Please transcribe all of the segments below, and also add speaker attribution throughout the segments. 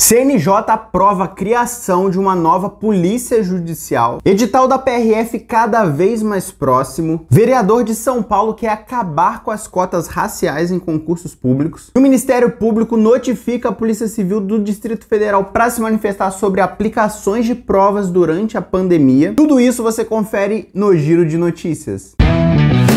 Speaker 1: CNJ aprova a criação de uma nova polícia judicial, edital da PRF cada vez mais próximo, vereador de São Paulo quer acabar com as cotas raciais em concursos públicos, o Ministério Público notifica a Polícia Civil do Distrito Federal para se manifestar sobre aplicações de provas durante a pandemia. Tudo isso você confere no Giro de Notícias. Música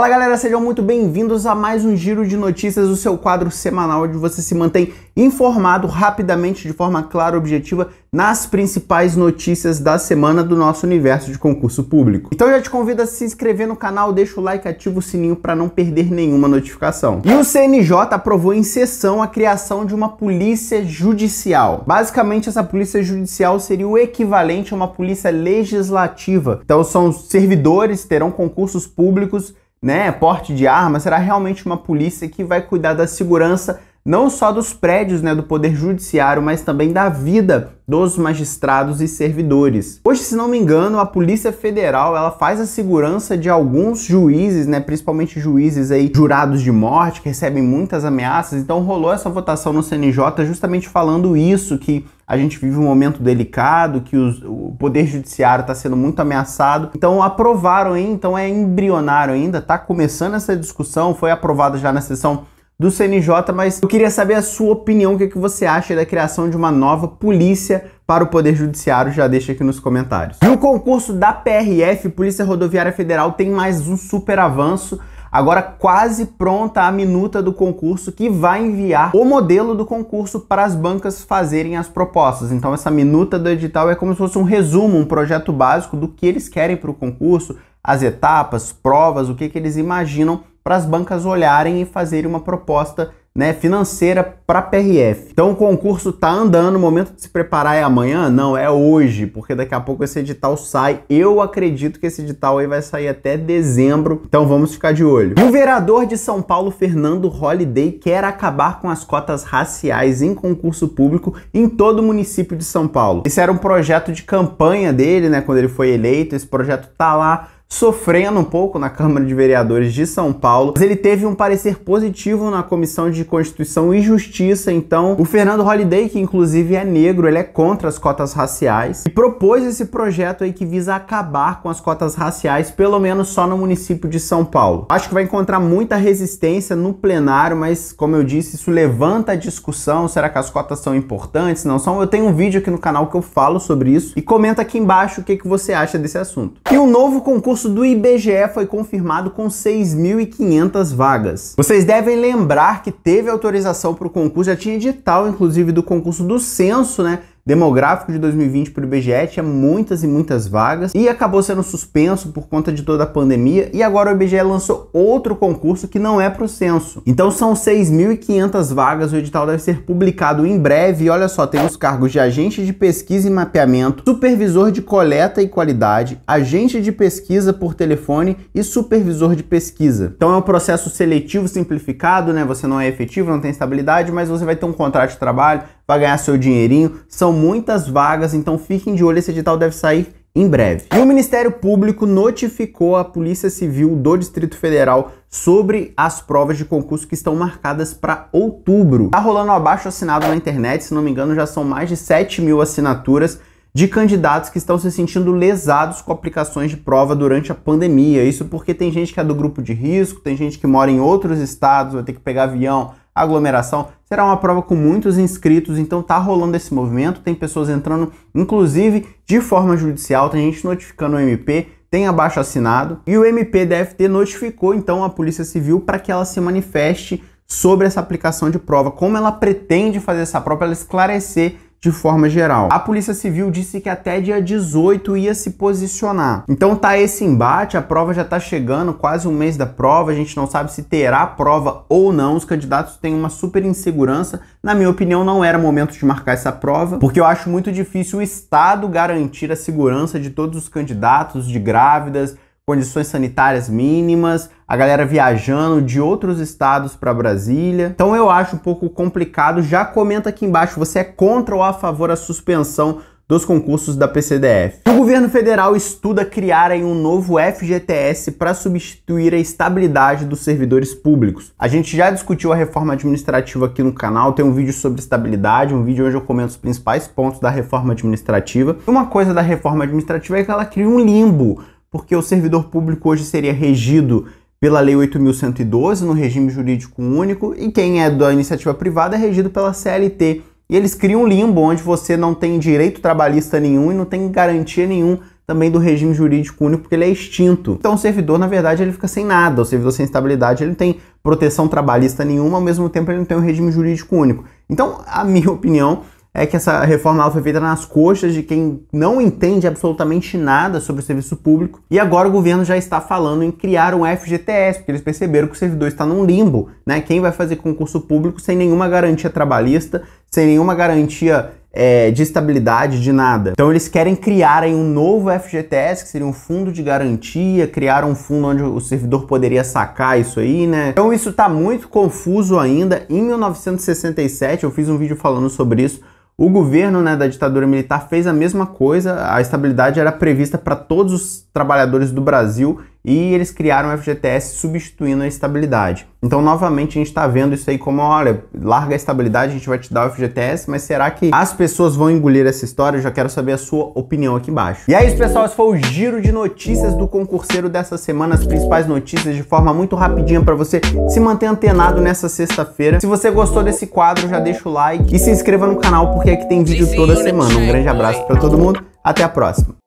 Speaker 1: Fala galera, sejam muito bem-vindos a mais um Giro de Notícias, o seu quadro semanal onde você se mantém informado rapidamente, de forma clara e objetiva, nas principais notícias da semana do nosso universo de concurso público. Então eu já te convido a se inscrever no canal, deixa o like, ativa o sininho para não perder nenhuma notificação. E o CNJ aprovou em sessão a criação de uma polícia judicial. Basicamente, essa polícia judicial seria o equivalente a uma polícia legislativa. Então são servidores, terão concursos públicos né, porte de arma, será realmente uma polícia que vai cuidar da segurança não só dos prédios né, do Poder Judiciário, mas também da vida dos magistrados e servidores. Hoje, se não me engano, a Polícia Federal ela faz a segurança de alguns juízes, né, principalmente juízes aí jurados de morte, que recebem muitas ameaças. Então rolou essa votação no CNJ justamente falando isso, que a gente vive um momento delicado, que os, o poder judiciário está sendo muito ameaçado. Então aprovaram, hein? então é embrionário ainda, está começando essa discussão, foi aprovada já na sessão do CNJ, mas eu queria saber a sua opinião, o que, é que você acha da criação de uma nova polícia para o Poder Judiciário, já deixa aqui nos comentários. No concurso da PRF, Polícia Rodoviária Federal, tem mais um super avanço. Agora quase pronta a minuta do concurso que vai enviar o modelo do concurso para as bancas fazerem as propostas. Então essa minuta do edital é como se fosse um resumo, um projeto básico do que eles querem para o concurso, as etapas, provas, o que, é que eles imaginam para as bancas olharem e fazerem uma proposta né, financeira para a PRF. Então o concurso está andando, o momento de se preparar é amanhã? Não, é hoje, porque daqui a pouco esse edital sai. Eu acredito que esse edital aí vai sair até dezembro, então vamos ficar de olho. E o vereador de São Paulo, Fernando Holliday, quer acabar com as cotas raciais em concurso público em todo o município de São Paulo. Esse era um projeto de campanha dele, né, quando ele foi eleito, esse projeto tá lá sofrendo um pouco na Câmara de Vereadores de São Paulo, mas ele teve um parecer positivo na Comissão de Constituição e Justiça, então o Fernando Holliday, que inclusive é negro, ele é contra as cotas raciais, e propôs esse projeto aí que visa acabar com as cotas raciais, pelo menos só no município de São Paulo. Acho que vai encontrar muita resistência no plenário, mas como eu disse, isso levanta a discussão, será que as cotas são importantes, não são? Eu tenho um vídeo aqui no canal que eu falo sobre isso, e comenta aqui embaixo o que, que você acha desse assunto. E um novo concurso concurso do IBGE foi confirmado com 6.500 vagas. Vocês devem lembrar que teve autorização para o concurso, já tinha edital, inclusive, do concurso do censo, né? demográfico de 2020 para o IBGE tinha muitas e muitas vagas e acabou sendo suspenso por conta de toda a pandemia e agora o IBGE lançou outro concurso que não é para o censo. Então são 6.500 vagas, o edital deve ser publicado em breve e olha só, tem os cargos de agente de pesquisa e mapeamento, supervisor de coleta e qualidade, agente de pesquisa por telefone e supervisor de pesquisa. Então é um processo seletivo simplificado, né? Você não é efetivo, não tem estabilidade, mas você vai ter um contrato de trabalho, para ganhar seu dinheirinho. São muitas vagas, então fiquem de olho, esse edital deve sair em breve. E o Ministério Público notificou a Polícia Civil do Distrito Federal sobre as provas de concurso que estão marcadas para outubro. Tá rolando um abaixo assinado na internet, se não me engano já são mais de 7 mil assinaturas de candidatos que estão se sentindo lesados com aplicações de prova durante a pandemia. Isso porque tem gente que é do grupo de risco, tem gente que mora em outros estados, vai ter que pegar avião, aglomeração. Será uma prova com muitos inscritos, então tá rolando esse movimento, tem pessoas entrando, inclusive de forma judicial, tem gente notificando o MP, tem abaixo assinado, e o MP da FT notificou então a Polícia Civil para que ela se manifeste sobre essa aplicação de prova, como ela pretende fazer essa prova, ela esclarecer de forma geral. A Polícia Civil disse que até dia 18 ia se posicionar. Então tá esse embate, a prova já tá chegando, quase um mês da prova, a gente não sabe se terá prova ou não. Os candidatos têm uma super insegurança. Na minha opinião, não era momento de marcar essa prova, porque eu acho muito difícil o Estado garantir a segurança de todos os candidatos, de grávidas, condições sanitárias mínimas, a galera viajando de outros estados para Brasília. Então eu acho um pouco complicado. Já comenta aqui embaixo, você é contra ou a favor a suspensão dos concursos da PCDF. O governo federal estuda criar um novo FGTS para substituir a estabilidade dos servidores públicos. A gente já discutiu a reforma administrativa aqui no canal, tem um vídeo sobre estabilidade, um vídeo onde eu comento os principais pontos da reforma administrativa. Uma coisa da reforma administrativa é que ela cria um limbo porque o servidor público hoje seria regido pela Lei 8.112, no regime jurídico único, e quem é da iniciativa privada é regido pela CLT. E eles criam um limbo onde você não tem direito trabalhista nenhum e não tem garantia nenhum também do regime jurídico único, porque ele é extinto. Então o servidor, na verdade, ele fica sem nada. O servidor sem estabilidade, ele não tem proteção trabalhista nenhuma, ao mesmo tempo ele não tem um regime jurídico único. Então, a minha opinião é que essa reforma foi feita nas coxas de quem não entende absolutamente nada sobre o serviço público. E agora o governo já está falando em criar um FGTS, porque eles perceberam que o servidor está num limbo, né? Quem vai fazer concurso público sem nenhuma garantia trabalhista, sem nenhuma garantia é, de estabilidade, de nada. Então eles querem criar aí, um novo FGTS, que seria um fundo de garantia, criar um fundo onde o servidor poderia sacar isso aí, né? Então isso tá muito confuso ainda. Em 1967, eu fiz um vídeo falando sobre isso, o governo né, da ditadura militar fez a mesma coisa, a estabilidade era prevista para todos os trabalhadores do Brasil e eles criaram o FGTS substituindo a estabilidade. Então, novamente, a gente está vendo isso aí como, olha, larga a estabilidade, a gente vai te dar o FGTS, mas será que as pessoas vão engolir essa história? Eu já quero saber a sua opinião aqui embaixo. E é isso, pessoal, esse foi o giro de notícias do concurseiro dessa semana, as principais notícias de forma muito rapidinha para você se manter antenado nessa sexta-feira. Se você gostou desse quadro, já deixa o like e se inscreva no canal, porque aqui tem vídeo toda né? semana. Um grande abraço para todo mundo, até a próxima.